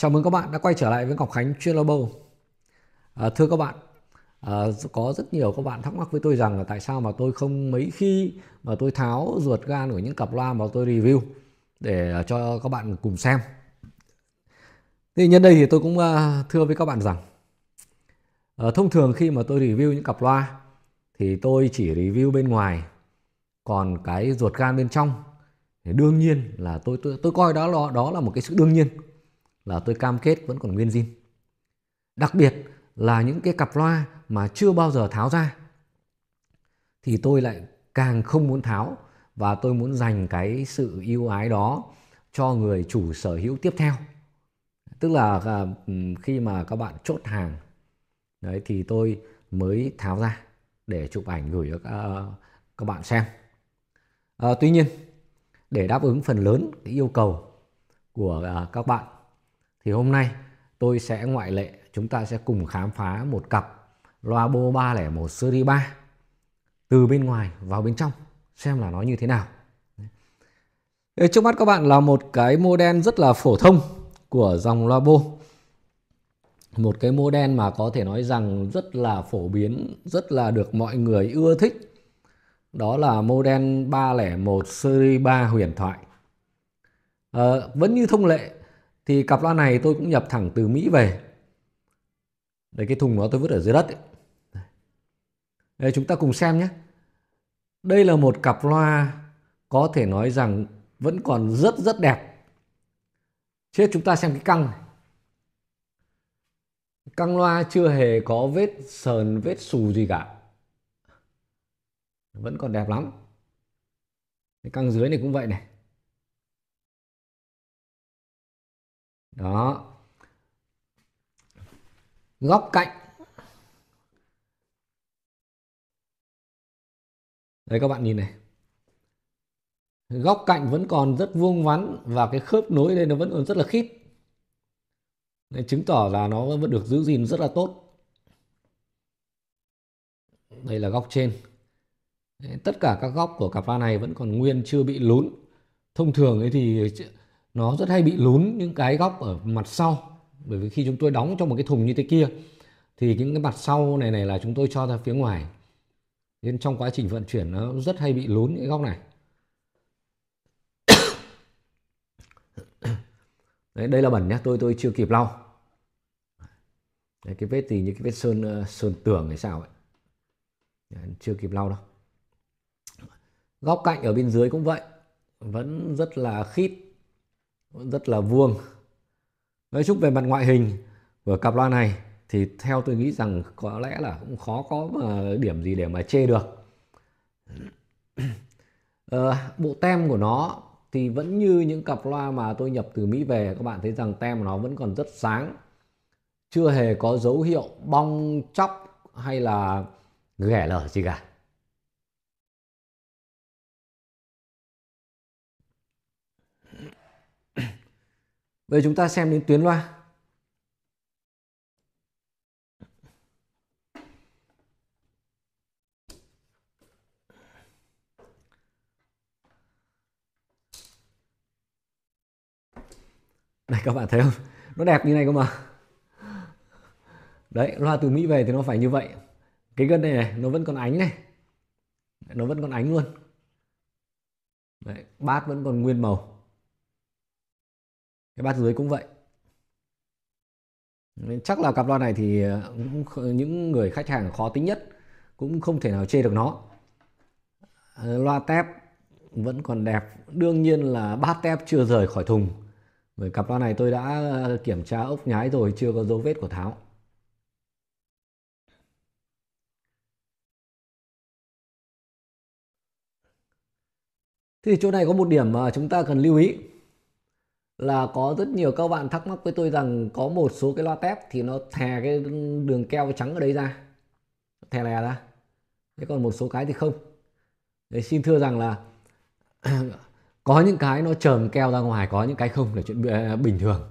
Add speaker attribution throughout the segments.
Speaker 1: Chào mừng các bạn đã quay trở lại với Ngọc Khánh chuyên Labo. À, thưa các bạn, à, có rất nhiều các bạn thắc mắc với tôi rằng là tại sao mà tôi không mấy khi mà tôi tháo ruột gan của những cặp loa mà tôi review để à, cho các bạn cùng xem. Thì nhân đây thì tôi cũng à, thưa với các bạn rằng à, thông thường khi mà tôi review những cặp loa thì tôi chỉ review bên ngoài, còn cái ruột gan bên trong thì đương nhiên là tôi tôi tôi coi đó là đó là một cái sự đương nhiên là tôi cam kết vẫn còn nguyên zin. Đặc biệt là những cái cặp loa mà chưa bao giờ tháo ra thì tôi lại càng không muốn tháo và tôi muốn dành cái sự yêu ái đó cho người chủ sở hữu tiếp theo. Tức là à, khi mà các bạn chốt hàng đấy thì tôi mới tháo ra để chụp ảnh gửi cho các, à, các bạn xem. À, tuy nhiên để đáp ứng phần lớn cái yêu cầu của à, các bạn thì hôm nay tôi sẽ ngoại lệ chúng ta sẽ cùng khám phá một cặp loa bô 301 series 3 từ bên ngoài vào bên trong xem là nó như thế nào trước mắt các bạn là một cái model rất là phổ thông của dòng loa bô một cái model mà có thể nói rằng rất là phổ biến rất là được mọi người ưa thích đó là model 301 series 3 huyền thoại à, vẫn như thông lệ thì cặp loa này tôi cũng nhập thẳng từ Mỹ về đây cái thùng nó tôi vứt ở dưới đất ấy. Đây, chúng ta cùng xem nhé đây là một cặp loa có thể nói rằng vẫn còn rất rất đẹp chết chúng ta xem cái căng này căng loa chưa hề có vết
Speaker 2: sờn vết xù gì cả vẫn còn đẹp lắm cái căng dưới này cũng vậy này đó góc cạnh đây các bạn nhìn này góc cạnh vẫn còn rất vuông vắn và cái khớp nối đây nó vẫn còn rất là
Speaker 1: khít nên chứng tỏ là nó vẫn được giữ gìn rất là tốt đây là góc trên Đấy, tất cả các góc của cặp va này vẫn còn nguyên chưa bị lún thông thường ấy thì nó rất hay bị lún những cái góc ở mặt sau bởi vì khi chúng tôi đóng trong một cái thùng như thế kia thì những cái mặt sau này này là chúng tôi cho ra phía ngoài nên trong quá trình vận chuyển nó rất hay bị lún những góc này Đấy, đây là bẩn nhá tôi tôi chưa kịp lau Đấy, cái vết thì như cái vết sơn ờ, sơn tường hay sao ấy Đấy, chưa kịp lau đâu góc cạnh ở bên dưới cũng vậy vẫn rất là khít rất là vuông nói chung về mặt ngoại hình của cặp loa này thì theo tôi nghĩ rằng có lẽ là cũng khó có ờ, điểm gì để mà chê được à, bộ tem của nó thì vẫn như những cặp loa mà tôi nhập từ Mỹ về các bạn thấy rằng tem của nó vẫn còn rất sáng chưa hề có dấu hiệu bong
Speaker 2: chóc hay là ghẻ lở gì cả Bây giờ chúng ta xem đến tuyến loa.
Speaker 1: Đây các bạn thấy không? Nó đẹp như này cơ mà. Đấy, loa từ Mỹ về thì nó phải như vậy. Cái gân này này, nó vẫn còn ánh này. Nó vẫn còn ánh luôn. Đấy, bát vẫn còn nguyên màu cái ba dưới cũng vậy chắc là cặp loa này thì ờ, những người khách hàng khó tính nhất cũng không thể nào chê được nó ờ, loa tép vẫn còn đẹp đương nhiên là bát tép chưa rời khỏi thùng bởi cặp loa này
Speaker 2: tôi đã ờ, kiểm tra ốc nhái rồi chưa có dấu vết của tháo thì chỗ này có một điểm mà chúng ta cần lưu ý là có rất nhiều
Speaker 1: các bạn thắc mắc với tôi rằng có một số cái loa tép thì nó thè cái đường keo trắng ở đây ra thè lè ra thế còn một số cái thì không để xin thưa rằng là có những cái nó trờm keo ra ngoài có những cái không là chuyện à, bình thường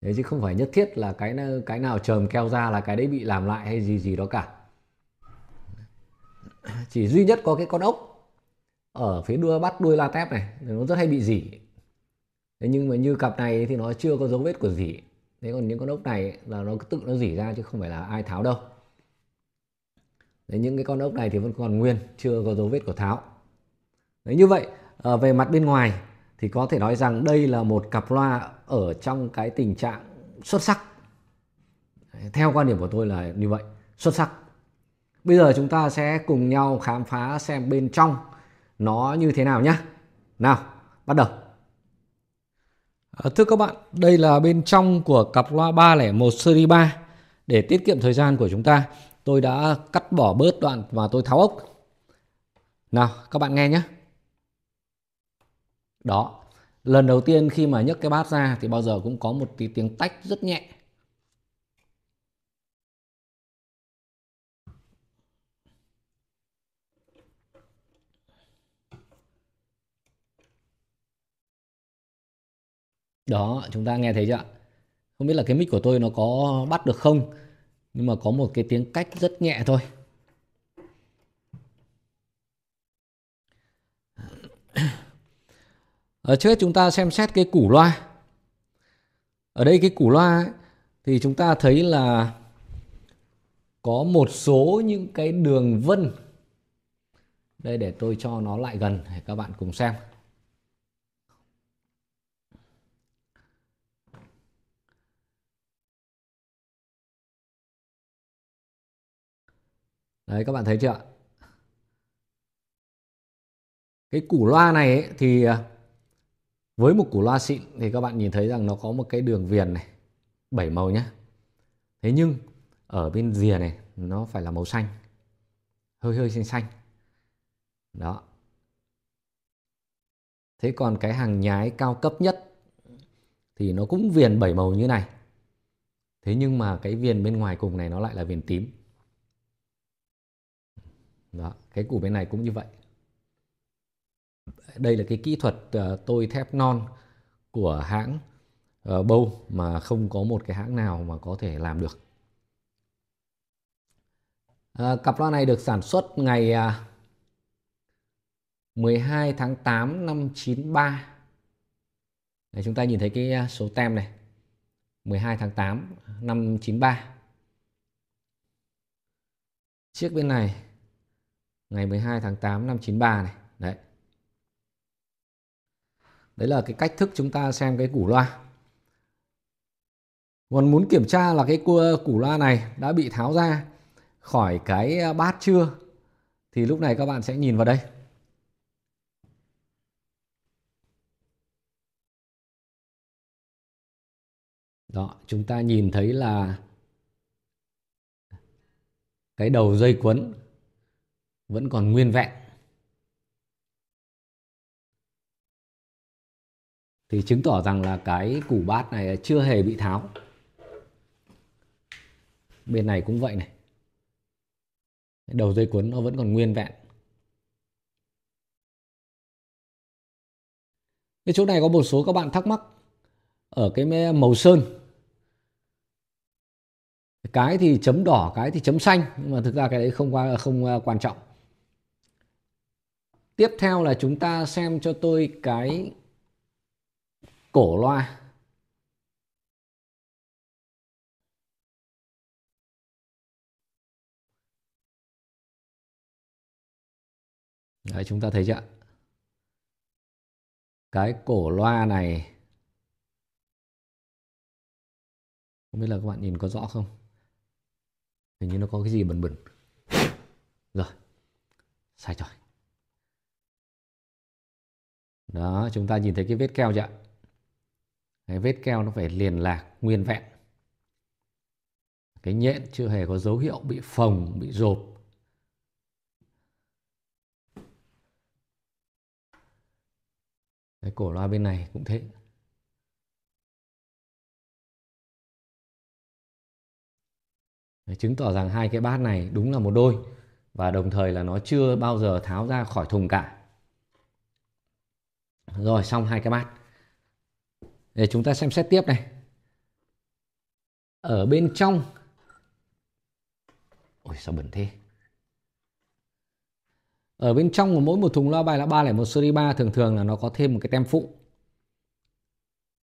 Speaker 1: Đấy, chứ không phải nhất thiết là cái cái nào trờm keo ra là cái đấy bị làm lại hay gì gì đó cả chỉ duy nhất có cái con ốc ở phía đuôi bắt đuôi la tép này nó rất hay bị dỉ thế nhưng mà như cặp này thì nó chưa có dấu vết của dỉ thế còn những con ốc này là nó tự nó dỉ ra chứ không phải là ai tháo đâu đấy, những cái con ốc này thì vẫn còn nguyên chưa có dấu vết của tháo đấy, như vậy ờ, về mặt bên ngoài thì có thể nói rằng đây là một cặp loa ở trong cái tình trạng xuất sắc theo quan điểm của tôi là như vậy xuất sắc bây giờ chúng ta sẽ cùng nhau khám phá xem bên trong nó như thế nào nhé nào bắt đầu À, thưa các bạn, đây là bên trong của cặp loa 301 series 3. Để tiết kiệm thời gian của chúng ta, tôi đã cắt bỏ bớt đoạn mà tôi tháo ốc. Nào, các bạn nghe nhé. Đó, lần đầu tiên khi mà nhấc cái bát
Speaker 2: ra thì bao giờ cũng có một tí tiếng tách rất nhẹ.
Speaker 1: đó chúng ta nghe thấy chưa không biết là cái mic của tôi nó có bắt được không nhưng mà có một cái tiếng cách rất nhẹ thôi ở trước chúng ta xem xét cái củ loa ở đây cái củ loa ấy, thì chúng ta thấy là có một số những cái đường vân đây để tôi cho
Speaker 2: nó lại gần để các bạn cùng xem đấy các bạn thấy chưa ạ
Speaker 1: cái củ loa này ấy, thì à, với một củ loa xịn thì các bạn nhìn thấy rằng nó có một cái đường viền này bảy màu nhé thế nhưng ở bên rìa này nó phải là màu xanh hơi hơi xanh xanh đó thế còn cái hàng nhái cao cấp nhất thì nó cũng viền bảy màu như này thế nhưng mà cái viền bên ngoài cùng này nó lại là viền tím đó, cái củ bên này cũng như vậy. Đây là cái kỹ thuật uh, tôi thép non của hãng uh, Bow mà không có một cái hãng nào mà có thể làm được. Uh, cặp loa này được sản xuất ngày uh, à, 12 tháng 8 năm 93. Đấy, chúng ta nhìn thấy cái à, số tem này. 12 tháng 8 năm 93. Chiếc bên này ngày 12 tháng 8 năm 93 này đấy đấy là cái cách thức chúng ta xem cái củ loa còn muốn kiểm tra là cái củ loa này đã bị tháo ra khỏi cái bát chưa thì lúc này các bạn sẽ nhìn vào đây
Speaker 2: đó chúng ta nhìn thấy là cái đầu dây quấn vẫn còn nguyên vẹn thì chứng tỏ rằng là cái
Speaker 1: củ bát này chưa hề bị tháo bên này cũng vậy này
Speaker 2: đầu dây cuốn nó vẫn còn nguyên vẹn cái chỗ này có một số các bạn thắc mắc ở cái màu sơn cái thì chấm đỏ
Speaker 1: cái thì chấm xanh nhưng mà thực ra cái đấy không qua không à, quan trọng
Speaker 2: tiếp theo là chúng ta xem cho tôi cái cổ loa Đấy, chúng ta thấy chưa cái cổ loa này không biết là các bạn nhìn có rõ không hình như nó có cái gì bẩn bẩn rồi sai rồi
Speaker 1: đó chúng ta nhìn thấy cái vết keo chưa cái vết keo nó phải liền lạc nguyên vẹn cái nhện chưa hề có dấu hiệu bị phồng bị rộp
Speaker 2: cái cổ loa bên này cũng thế Để chứng tỏ rằng hai cái bát này đúng là một đôi và đồng thời là nó chưa bao giờ tháo ra khỏi thùng cả
Speaker 1: rồi xong hai cái bát để chúng ta xem xét tiếp này ở bên trong ôi sao bẩn thế ở bên trong của mỗi một thùng loa bài là 301 series 3 thường thường là nó có thêm một cái tem phụ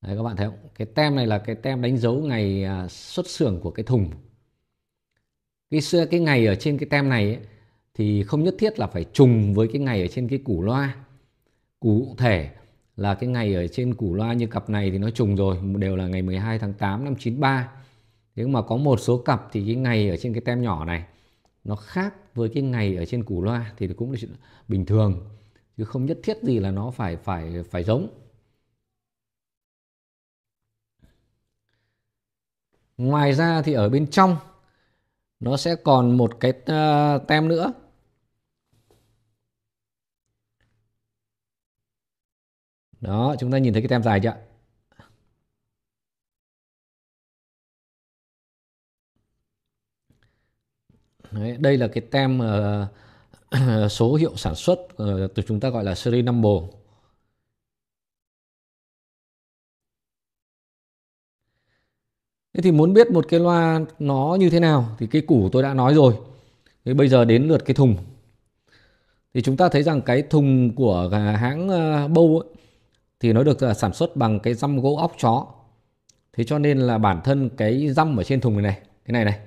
Speaker 1: Đấy các bạn thấy không? Cái tem này là cái tem đánh dấu ngày à, xuất xưởng của cái thùng. Cái xưa cái ngày ở trên cái tem này ấy, thì không nhất thiết là phải trùng với cái ngày ở trên cái củ loa cụ thể là cái ngày ở trên củ loa như cặp này thì nó trùng rồi đều là ngày 12 tháng 8 năm 93 thế mà có một số cặp thì cái ngày ở trên cái tem nhỏ này nó khác với cái ngày ở trên củ loa thì cũng là chuyện bình thường chứ không nhất thiết gì là nó phải phải phải giống ngoài ra thì ở bên trong nó sẽ còn một cái ờ, tem nữa
Speaker 2: đó chúng ta nhìn thấy cái tem dài chưa Đấy, đây là cái tem uh, số hiệu sản xuất uh, từ chúng ta gọi là series number Thế thì muốn biết một cái loa nó như thế nào thì cái củ
Speaker 1: tôi đã nói rồi. Thế bây giờ đến lượt cái thùng. Thì chúng ta thấy rằng cái thùng của hãng ờ, Bow ấy, thì nó được à, sản xuất bằng cái răm gỗ óc chó thế cho nên là bản thân cái răm ở trên thùng này này cái này này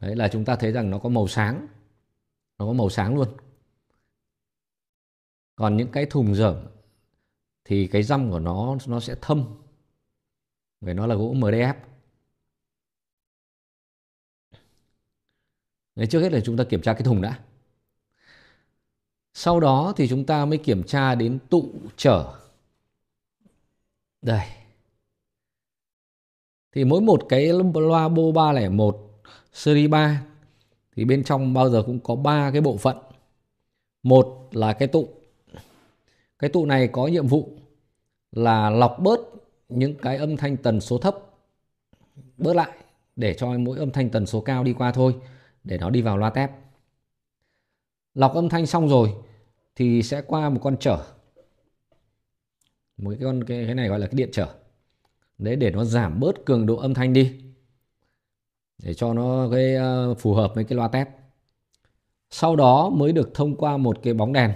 Speaker 1: đấy là chúng ta thấy rằng nó có màu sáng nó có màu sáng luôn còn những cái thùng dởm thì cái răm của nó nó sẽ thâm bởi nó là gỗ MDF Đấy, trước hết là chúng ta kiểm tra cái thùng đã sau đó thì chúng ta mới kiểm tra đến tụ trở. Đây. Thì mỗi một cái loa bô 301 series 3 thì bên trong bao giờ cũng có ba cái bộ phận. Một là cái tụ. Cái tụ này có nhiệm vụ là lọc bớt những cái âm thanh tần số thấp bớt lại để cho mỗi âm thanh tần số cao đi qua thôi để nó đi vào loa tép lọc âm thanh xong rồi thì sẽ qua một con trở một cái con cái, cái này gọi là cái điện trở đấy để nó giảm bớt cường độ âm thanh đi để cho nó cái uh, phù hợp với cái loa test sau đó mới được thông qua một cái bóng đèn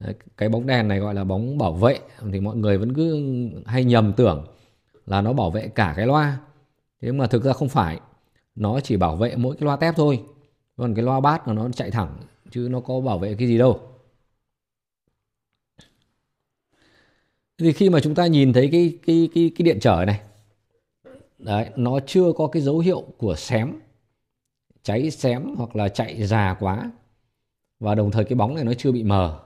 Speaker 1: đấy, cái bóng đèn này gọi là bóng bảo vệ thì mọi người vẫn cứ hay nhầm tưởng là nó bảo vệ cả cái loa thế mà thực ra không phải nó chỉ bảo vệ mỗi cái loa tép thôi còn cái loa bát của nó chạy thẳng chứ nó có bảo vệ cái gì đâu thì khi mà chúng ta nhìn thấy cái cái cái cái điện trở này đấy nó chưa có cái dấu hiệu của xém cháy xém hoặc là chạy già quá và đồng thời cái bóng này nó chưa bị mờ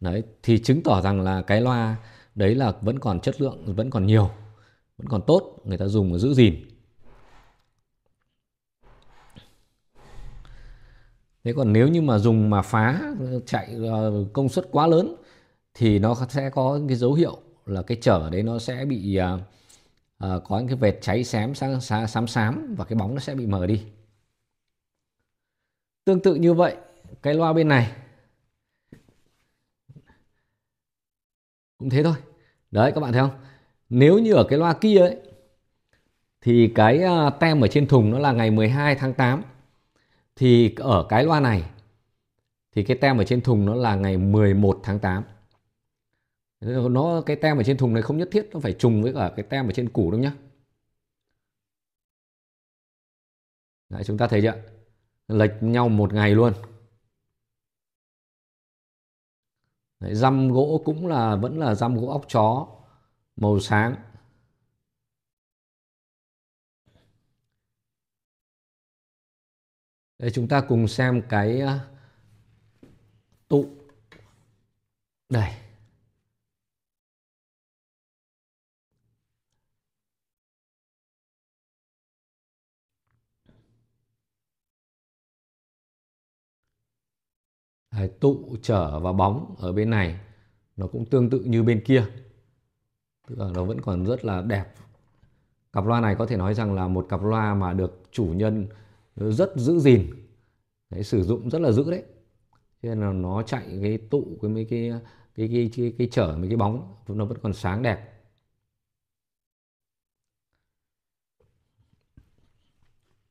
Speaker 1: đấy thì chứng tỏ rằng là cái loa đấy là vẫn còn chất lượng vẫn còn nhiều vẫn còn tốt người ta dùng và giữ gìn thế còn nếu như mà dùng mà phá chạy ờ, công suất quá lớn thì nó sẽ có những cái dấu hiệu là cái trở đấy nó sẽ bị à, à, có những cái vệt cháy xém sang xám, xám và cái bóng nó sẽ bị mờ đi tương tự như vậy cái loa bên này cũng thế thôi đấy các bạn thấy không nếu như ở cái loa kia ấy thì cái tem ở trên thùng nó là ngày 12 tháng 8 thì ở cái loa này thì cái tem ở trên thùng nó là ngày 11 tháng 8 nó cái tem ở trên thùng này không nhất thiết
Speaker 2: nó phải trùng với cả cái tem ở trên củ đâu nhá Đấy, chúng ta thấy chưa lệch nhau một ngày luôn Đấy, răm gỗ cũng là vẫn là răm gỗ óc chó màu sáng Đây, chúng ta cùng xem cái ờ, tụ đây Đấy, tụ trở và bóng ở bên này nó cũng tương tự như bên kia tức
Speaker 1: là nó vẫn còn rất là đẹp cặp loa này có thể nói rằng là một cặp loa mà được chủ nhân rất giữ gìn đấy, sử dụng rất là giữ đấy cho nên là nó chạy cái tụ cái mấy cái cái cái cái, cái trở mấy cái bóng nó vẫn còn sáng đẹp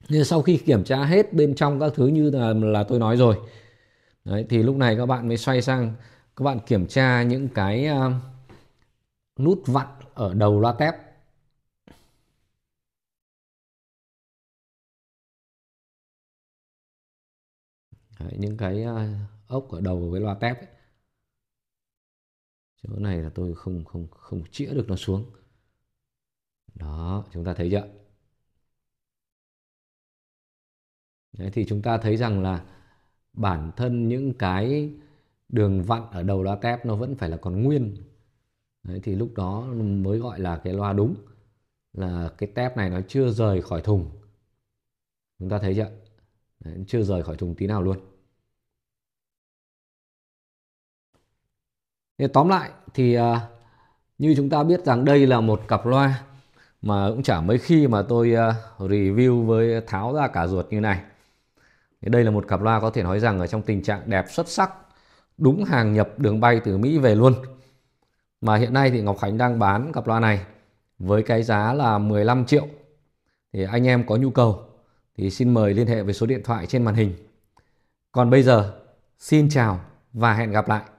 Speaker 1: nên sau khi kiểm tra hết bên trong các thứ như là là tôi nói rồi đấy, thì lúc này các bạn mới xoay sang các bạn kiểm tra những cái uh, nút vặn
Speaker 2: ở đầu loa tép Đấy, những cái ờ, ốc ở đầu với loa tép ấy. chỗ này là tôi không không không chĩa được nó
Speaker 1: xuống đó chúng ta thấy chưa Đấy, thì chúng ta thấy rằng là bản thân những cái đường vặn ở đầu loa tép nó vẫn phải là còn nguyên Đấy, thì lúc đó mới gọi là cái loa đúng là cái tép này nó chưa rời khỏi thùng chúng ta thấy chưa Đấy, chưa rời khỏi thùng tí nào luôn Thế tóm lại thì à, như chúng ta biết rằng đây là một cặp loa mà cũng chả mấy khi mà tôi à, review với tháo ra cả ruột như này. Thì đây là một cặp loa có thể nói rằng ở trong tình trạng đẹp xuất sắc, đúng hàng nhập đường bay từ Mỹ về luôn. Mà hiện nay thì Ngọc Khánh đang bán cặp loa này với cái giá là 15 triệu. Thì anh em có nhu cầu
Speaker 2: thì xin mời liên hệ với số điện thoại trên màn hình. Còn bây giờ, xin chào và hẹn gặp lại.